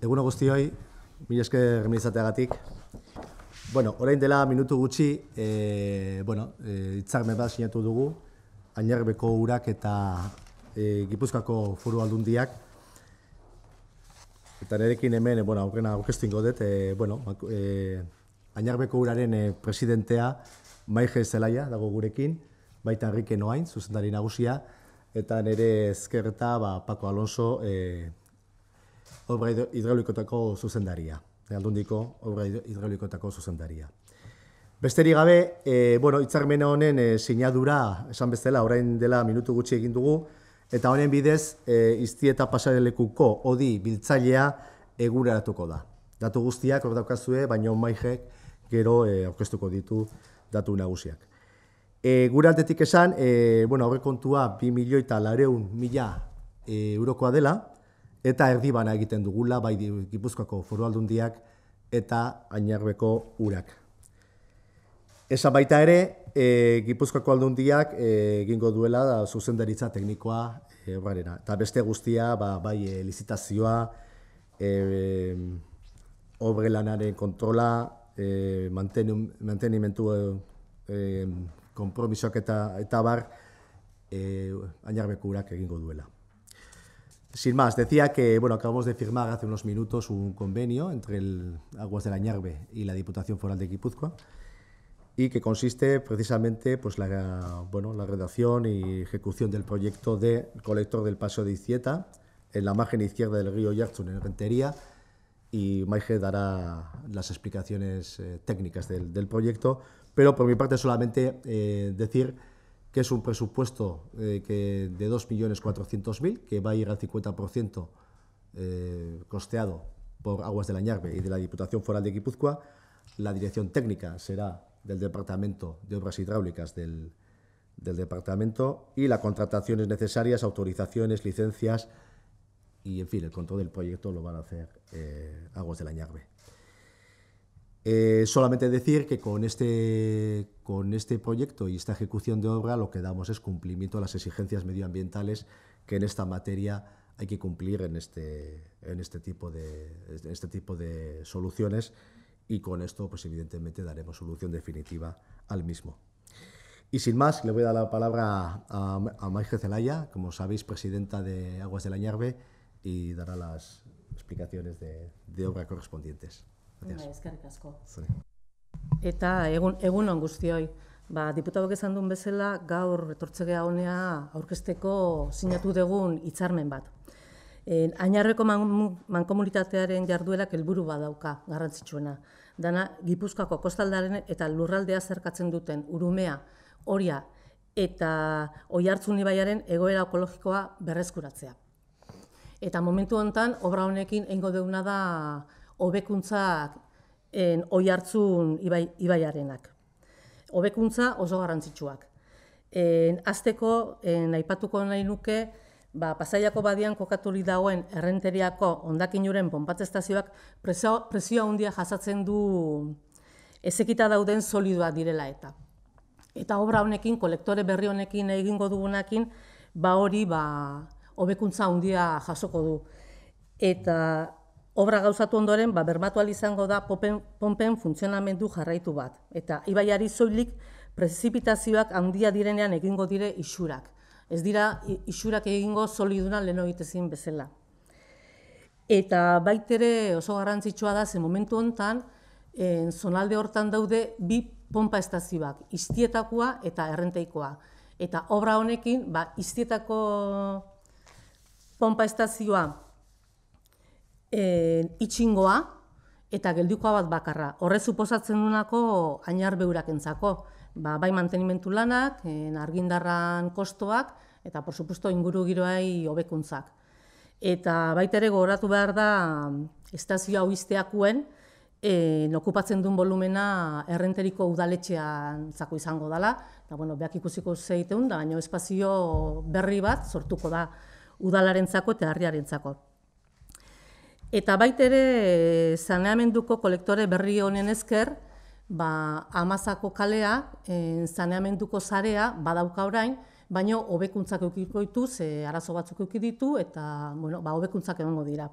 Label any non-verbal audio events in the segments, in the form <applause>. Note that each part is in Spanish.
Eguno guztioi, mila esker remilizateagatik. Bueno, orain dela minutu gutxi, e, bueno, e, eh, itzarme bat sinatu dugu, ainerbeko urak eta e, eh, gipuzkako furu aldundiak. Eta nerekin hemen, e, bueno, aurrena aurkestin godet, e, bueno, ba, e, Ainarbeko uraren e, presidentea, Maije Zelaia, dago gurekin, baita Enrique Noain, zuzendari nagusia, eta nere ezkerreta, ba, Paco Alonso, e, obra hidraulikotako zuzendaria. Eh, aldundiko obra hidraulikotako zuzendaria. Besteri gabe, e, bueno, itzarmena honen e, sinadura, esan bezala, orain dela minutu gutxi egin dugu, eta honen bidez, e, izti eta pasarelekuko odi biltzailea eguneratuko da. Datu guztiak, hor daukazue, baina maijek gero e, orkestuko ditu datu nagusiak. E, gure esan, e, bueno, horrekontua 2 milioi eta mila eurokoa dela, eta erdi bana egiten dugula, bai Gipuzkoako foru aldundiak eta ainarbeko urak. Esa baita ere, e, Gipuzkoako aldundiak eh, egingo duela da, deritza teknikoa eh, Eta beste guztia, ba, bai, e, licitazioa, e, kontrola, e, mantenimentu e, e, kompromisoak eta, eta bar, e, ainarbeko urak egingo duela. Sin más, decía que bueno, acabamos de firmar hace unos minutos un convenio entre el Aguas de la Ñarbe y la Diputación Foral de Guipúzcoa y que consiste precisamente pues la, bueno, la redacción y ejecución del proyecto de colector del Paso de Izieta, en la margen izquierda del río Yartsun en Rentería y Maige dará las explicaciones eh, técnicas del, del, proyecto, pero por mi parte solamente eh, decir que es un presupuesto eh, que de 2.400.000, que va a ir al 50% eh, costeado por Aguas la Añarbe y de la Diputación Foral de Guipúzcoa. La dirección técnica será del Departamento de Obras Hidráulicas del, Departamento y las contrataciones necesarias, autorizaciones, licencias y, en fin, el control del proyecto lo van a hacer eh, Aguas la Añarbe. Eh, solamente decir que este, con este, proyecto y esta ejecución de obra lo que damos es cumplimiento a las exigencias medioambientales que en esta materia hay que cumplir en este, este tipo, de, este tipo de soluciones y con esto pues evidentemente daremos solución definitiva al mismo. Y sin más, le voy a dar la palabra a, a Maije Zelaya, como sabéis, presidenta de Aguas del Añarbe, y dará las explicaciones de obra correspondientes. Eskerrik asko. Eta egun egun on guztioi. Ba, diputatuak esan duen bezala, gaur etortzegea honea aurkesteko sinatu dugun hitzarmen bat. E, ainarreko mankomunitatearen jarduerak helburu badauka, garrantzitsuena. Dana, Gipuzkoako kostaldaren eta lurraldea zerkatzen duten urumea, horia eta oi hartzun egoera ekologikoa berrezkuratzea. Eta momentu honetan, obra honekin eingo deuna da hobekuntzak en oi hartzun ibaiarenak. Hobekuntza oso garrantzitsuak. En, azteko, en, aipatuko nahi nuke, ba, pasaiako badian kokaturi dagoen errenteriako ondakin juren bombatestazioak presioa hundia jasatzen du ezekita dauden solidoa direla eta. Eta obra honekin, kolektore berri honekin egingo dugunakin, ba hori ba, hobekuntza hundia jasoko du. Eta Obra gauzatu ondoren, ba, bermatu izango da popen, pompen funtzionamendu jarraitu bat. Eta ibaiari zoilik, prezipitazioak handia direnean egingo dire isurak. Ez dira, isurak egingo soliduna leno egitezin bezala. Eta baitere oso garrantzitsua da, ze momentu honetan, eh, zonalde hortan daude bi pompa estazioak, iztietakoa eta errenteikoa. Eta obra honekin, ba, iztietako pompa estazioa e, itxingoa eta geldikoa bat bakarra. Horre suposatzen dunako ainar beurak entzako. Ba, bai mantenimentu lanak, en eh, argindarran kostoak eta, por supuesto, inguru giroai hobekuntzak. Eta baita ere gogoratu behar da estazio hau izteakuen en, eh, okupatzen duen volumena errenteriko udaletxean zako izango dela. Eta, bueno, behak ikusiko zeiteun, da baino espazio berri bat sortuko da udalaren zako eta harriaren zako. Eta baitere, zaneamenduko kolektore berri honen esker, ba, amazako kalea, zaneamenduko eh, zarea, badauka orain, baino hobekuntzak eukiko ditu, ze arazo batzuk ditu eta bueno, ba, hobekuntzak egongo dira.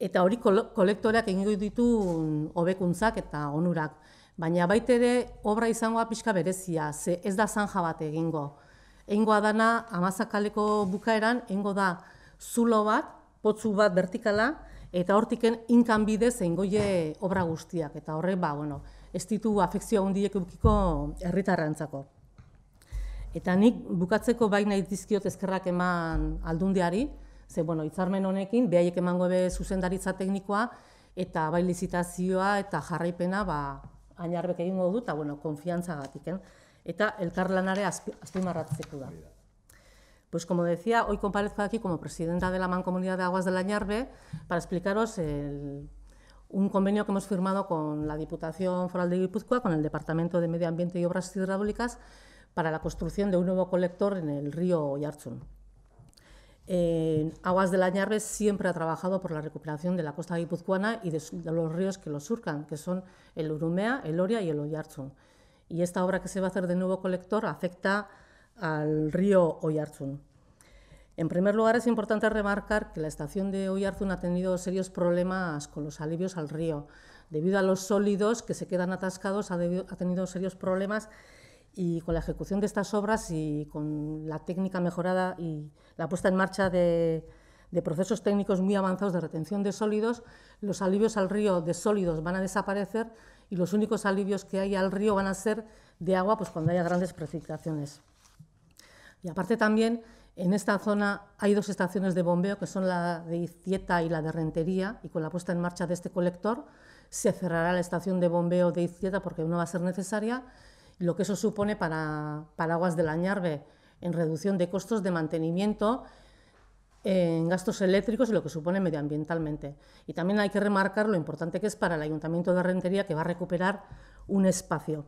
Eta hori kolektoreak egingo ditu hobekuntzak eta onurak. Baina baita ere obra izangoa pixka berezia, ze ez da zanja bat egingo. Egingoa dana, amazakaleko bukaeran, egingo da zulo bat, potzu bat vertikala, eta hortiken inkan zein goie obra guztiak, eta horre, ba, bueno, ez ditu afekzioa hundiek eukiko herritarrantzako. Eta nik bukatzeko bai nahi dizkiot ezkerrak eman aldundiari, ze, bueno, itzarmen honekin, behaiek eman gobe zuzendaritza teknikoa, eta bai lizitazioa eta jarraipena, ba, ainarbek egingo du, eta, bueno, konfiantza eh? eta elkarlanare azpimarratzeko da. Pues como decía, hoy comparezco aquí como presidenta de la Mancomunidad de Aguas de la Añarbe para explicaros un convenio que hemos firmado con la Diputación Foral de Guipúzcoa, con el Departamento de Medio Ambiente y Obras Hidráulicas, para la construcción de un nuevo colector en el río Yarchun. Eh, Aguas la Añarbe siempre ha trabajado por la recuperación de la costa guipuzcoana y de, los ríos que lo surcan, que son el Urumea, el Oria y el Oyarchun. Y esta obra que se va a hacer de nuevo colector afecta al río Oyarzun. En primer lugar, es importante remarcar que la estación de Oyarzun ha tenido serios problemas con los alivios al río. Debido a los sólidos que se quedan atascados, ha, tenido serios problemas y con la ejecución de estas obras y con la técnica mejorada y la puesta en marcha de, de procesos técnicos muy avanzados de retención de sólidos, los alivios al río de sólidos van a desaparecer y los únicos alivios que hay al río van a ser de agua pues, cuando haya grandes precipitaciones. Y aparte también en esta zona hay dos estaciones de bombeo, que son la de Izquieta y la de Rentería, y con la puesta en marcha de este colector se cerrará la estación de bombeo de Izquieta porque no va a ser necesaria, lo que eso supone para, para aguas la Añarbe en reducción de costos de mantenimiento, en gastos eléctricos y lo que supone medioambientalmente. Y también hay que remarcar lo importante que es para el Ayuntamiento de Rentería, que va a recuperar un espacio.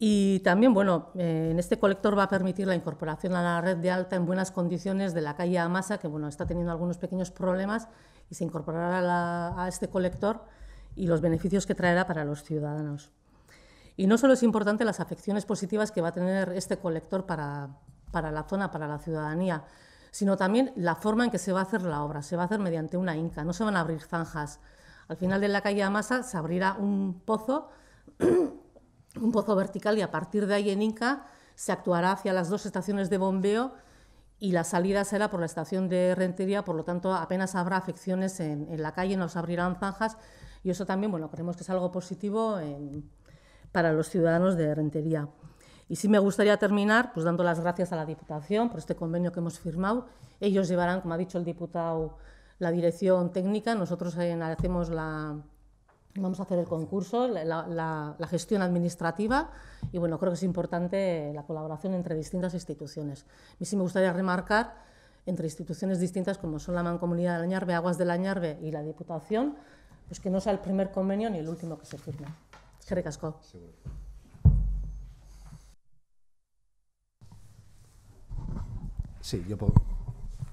Y también, bueno, eh, en este colector va a permitir la incorporación a la red de alta en buenas condiciones de la calle Amasa, que bueno, está teniendo algunos pequeños problemas, y se incorporará a, este colector y los beneficios que traerá para los ciudadanos. Y no solo es importante las afecciones positivas que va a tener este colector para, para la zona, para la ciudadanía, sino también la forma en que se va a hacer la obra. Se va a hacer mediante una inca, no se van a abrir zanjas. Al final de la calle Amasa se abrirá un pozo un pozo vertical y a partir de ahí en Inca se actuará hacia las dos estaciones de bombeo y la salida será por la estación de Rentería, por lo tanto apenas habrá afecciones en, la calle, nos abrirán zanjas y eso también, bueno, creemos que es algo positivo em, para los ciudadanos de Rentería. Y sí me gustaría terminar pues, dando las gracias a la Diputación por este convenio que hemos firmado. Ellos llevarán, como ha dicho el diputado, la dirección técnica, nosotros eh, hacemos la, Vamos a hacer el concurso, la, gestión administrativa y bueno, creo que es importante la colaboración entre distintas instituciones. A mí sí me gustaría remarcar entre instituciones distintas como son la Mancomunidad de Lañarbe, Aguas de Lañarbe y la Diputación, pues que no sea el primer convenio ni el último que se firme. Jerry Casco. Sí, yo por,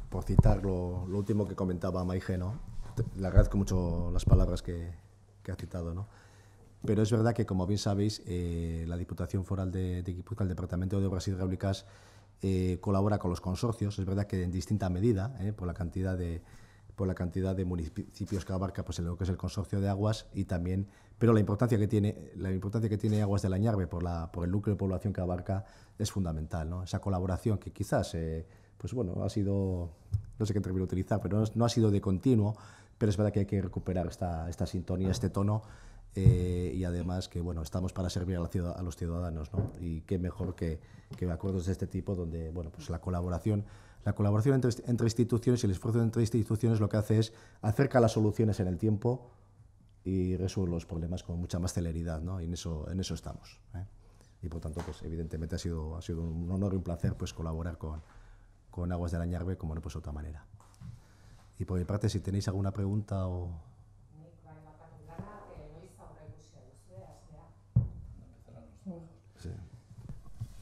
por citar lo, último que comentaba Maige, le agradezco mucho las palabras que, que ha citado, ¿no? Pero es verdad que, como bien sabéis, eh, la Diputación Foral de, de el Departamento de Obras Hidráulicas, eh, colabora con los consorcios, es verdad que en distinta medida, eh, por la cantidad de por la cantidad de municipios que abarca pues, lo que es el consorcio de aguas y también pero la importancia que tiene la importancia que tiene aguas de la Ñarbe por la por el núcleo de población que abarca es fundamental ¿no? esa colaboración que quizás pues bueno ha sido no sé qué término utilizar pero no ha sido de continuo pero es verdad que hay que recuperar esta, esta sintonía, este tono. Eh, y además que bueno estamos para servir a, la a los ciudadanos y qué mejor que, acuerdos de este tipo donde bueno pues la colaboración la colaboración entre, instituciones y el esfuerzo entre instituciones lo que hace es acerca las soluciones en el tiempo y resuelve los problemas con mucha más celeridad ¿no? y en eso en eso estamos ¿eh? y por tanto pues evidentemente ha sido ha sido un honor y un placer pues colaborar con con Aguas la Añarbe como no pues otra manera y por mi parte, si tenéis alguna pregunta o...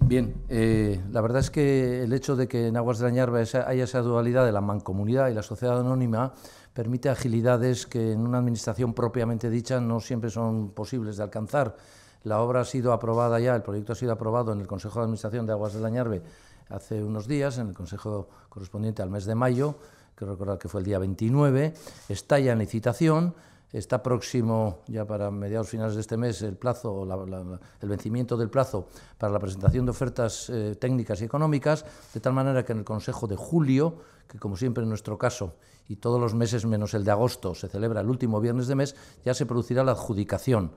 Bien, eh, la verdad es que el hecho de que en Aguas de la Añarba haya esa dualidad de la mancomunidad y la sociedad anónima permite agilidades que en una administración propiamente dicha no siempre son posibles de alcanzar. La obra ha sido aprobada ya, el proyecto ha sido aprobado en el Consejo de Administración de Aguas de la Añarbe hace unos días, en el Consejo correspondiente al mes de mayo, que recordar que fue el día 29, está ya en licitación, está próximo ya para mediados finales de este mes el plazo, el vencimiento del plazo para la presentación de ofertas eh, técnicas y económicas, de tal manera que en el Consejo de julio, que como siempre en nuestro caso y todos los meses menos el de agosto se celebra el último viernes de mes, ya se producirá la adjudicación.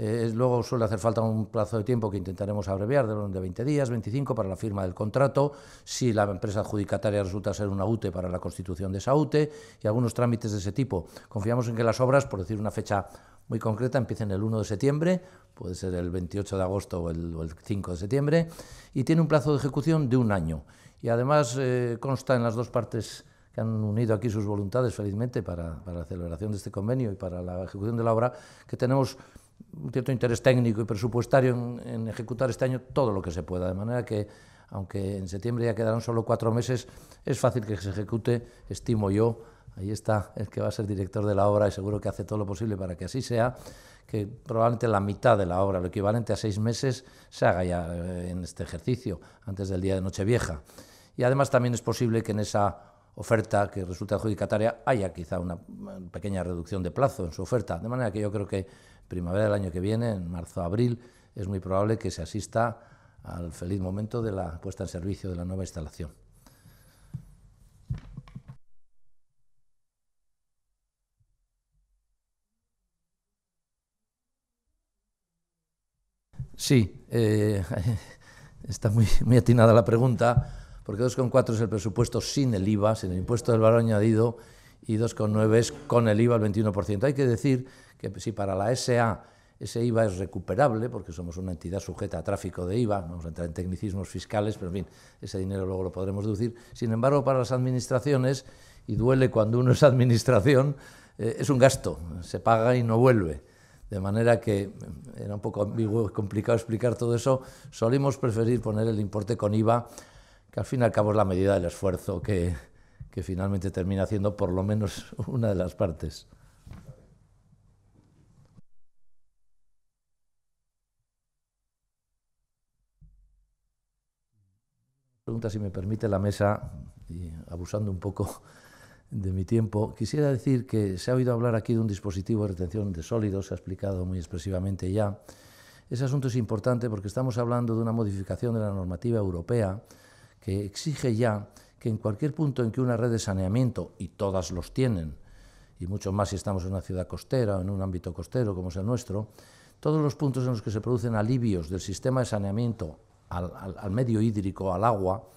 Eh, luego suele hacer falta un plazo de tiempo que intentaremos abreviar, de 20 días, 25, para la firma del contrato, si la empresa adjudicataria resulta ser una UTE para la constitución de esa UTE y algunos trámites de ese tipo. Confiamos en que las obras, por decir una fecha muy concreta, empiecen el 1 de septiembre, puede ser el 28 de agosto o el, 5 de septiembre, y tiene un plazo de ejecución de un año. Y además eh, consta en las dos partes que han unido aquí sus voluntades, felizmente, para, para la celebración de este convenio y para la ejecución de la obra, que tenemos un cierto interés técnico y presupuestario en, ejecutar este año todo lo que se pueda, de manera que, aunque en septiembre ya quedaron solo cuatro meses, es fácil que se ejecute, estimo yo. Ahí está el que va a ser director de la obra y seguro que hace todo lo posible para que así sea, que probablemente la mitad de la obra, lo equivalente a seis meses, se haga ya eh, en este ejercicio, antes del día de Nochevieja. Y además también es posible que en esa oferta que resulta adjudicataria haya quizá una eh, pequeña reducción de plazo en su oferta. De manera que yo creo que primavera del año que viene, en marzo-abril, o es muy probable que se asista al feliz momento de la puesta en servicio de la nueva instalación. Sí, eh, <laughs> está muy, muy atinada la pregunta, porque 2,4 es el presupuesto sin el IVA, sin el impuesto del valor añadido, y 2,9 es con el IVA al 21%. Hay que decir que si para la SA ese IVA es recuperable, porque somos una entidad sujeta a tráfico de IVA, vamos a entrar en tecnicismos fiscales, pero en fin, ese dinero luego lo podremos deducir. Sin embargo, para las administraciones, y duele cuando uno es administración, eh, es un gasto, se paga y no vuelve. De manera que mm, era un poco ambiguo, complicado explicar todo eso. Solimos preferir poner el importe con IVA, que al fin y al cabo es la medida del esfuerzo que, que finalmente termina haciendo por lo menos <laughs> una de las partes. Pregunta si me permite la mesa, y abusando un poco <laughs> de mi tiempo, quisiera decir que se ha oído hablar aquí de un dispositivo de retención de sólidos, se ha explicado muy expresivamente ya. Ese asunto es importante porque estamos hablando de una modificación de la normativa europea que exige ya que en cualquier punto en que una red de saneamiento, y todas los tienen, y mucho más si estamos en una ciudad costera o en un ámbito costero como es el nuestro, todos los puntos en los que se producen alivios del sistema de saneamiento al, medio hídrico, al agua,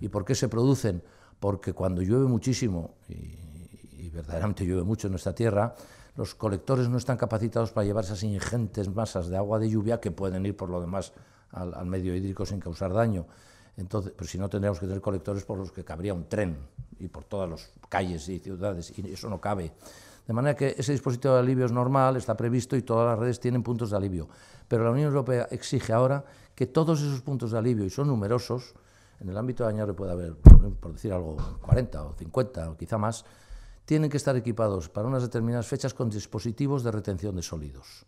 ¿y por qué se producen? Porque cuando llueve muchísimo, y, verdaderamente llueve mucho en nuestra tierra, los colectores no están capacitados para llevar esas ingentes masas de agua de lluvia que pueden ir por lo demás al medio hídrico sin causar daño. Entonces, pero si no tendríamos que tener colectores por los que cabría un tren y por todas las calles y ciudades, y eso no cabe. De manera que ese dispositivo de alivio es normal, está previsto y todas las redes tienen puntos de alivio. Pero la Unión Europea exige ahora que todos esos puntos de alivio, y son numerosos, en el ámbito de año puede haber, por decir algo, 40 o 50 o quizá más, tienen que estar equipados para unas determinadas fechas con dispositivos de retención de sólidos.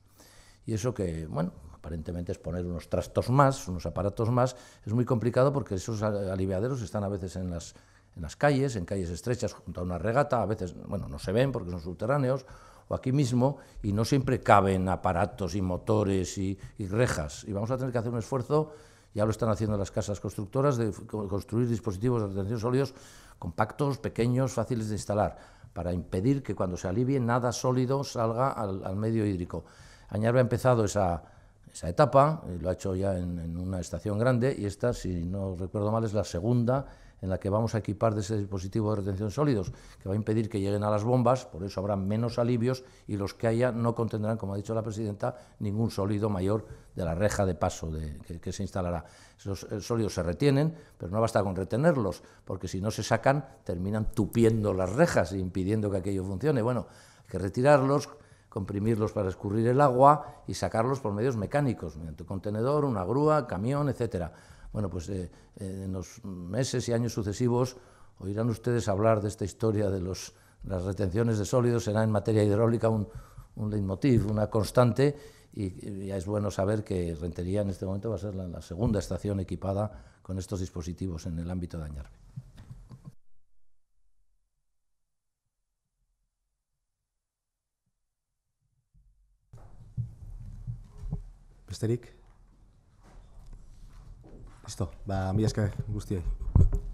Y eso que, bueno, aparentemente es poner unos trastos más, unos aparatos más, es muy complicado porque esos aliviaderos están a veces en las, en las calles, en calles estrechas junto a una regata, a veces, bueno, no se ven porque son subterráneos, o aquí mismo, y no siempre caben aparatos y motores y, rejas. Y vamos a tener que hacer un esfuerzo ya lo están haciendo las casas constructoras, de construir dispositivos de retención sólidos compactos, pequeños, fáciles de instalar, para impedir que cuando se alivie nada sólido salga al medio hídrico. Añarbe ha empezado esa, etapa, eh, lo ha hecho ya en, una estación grande y esta, si no recuerdo mal, es la segunda en la que vamos a equipar de ese dispositivo de retención sólidos, que va a impedir que lleguen a las bombas, por eso habrá menos alivios y los que haya no contendrán, como ha dicho la presidenta, ningún sólido mayor de la reja de paso que, se instalará. Esos eh, sólidos se retienen, pero no basta con retenerlos, porque si no se sacan, terminan tupiendo las rejas e impidiendo que aquello funcione. Bueno, hay que retirarlos, comprimirlos para escurrir el agua y sacarlos por medios mecánicos, mediante un contenedor, una grúa, camión, etc. Bueno, pues eh, eh, en los meses y años sucesivos oirán ustedes hablar de esta historia de las retenciones de sólidos, será en materia hidráulica un, un leitmotiv, una constante, y, ya es bueno saber que Rentería en este momento va a ser la, segunda estación equipada con estos dispositivos en el ámbito de añar. Besterik. Listo, ba, mi esker guztiei.